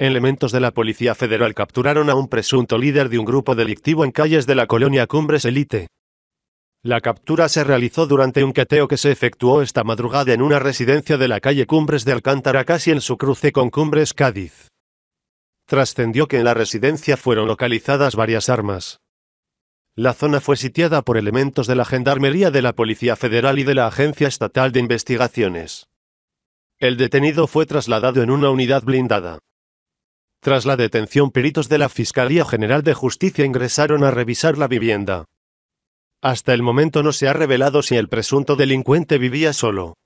Elementos de la Policía Federal capturaron a un presunto líder de un grupo delictivo en calles de la colonia Cumbres Elite. La captura se realizó durante un cateo que se efectuó esta madrugada en una residencia de la calle Cumbres de Alcántara casi en su cruce con Cumbres Cádiz. Trascendió que en la residencia fueron localizadas varias armas. La zona fue sitiada por elementos de la Gendarmería de la Policía Federal y de la Agencia Estatal de Investigaciones. El detenido fue trasladado en una unidad blindada. Tras la detención, peritos de la Fiscalía General de Justicia ingresaron a revisar la vivienda. Hasta el momento no se ha revelado si el presunto delincuente vivía solo.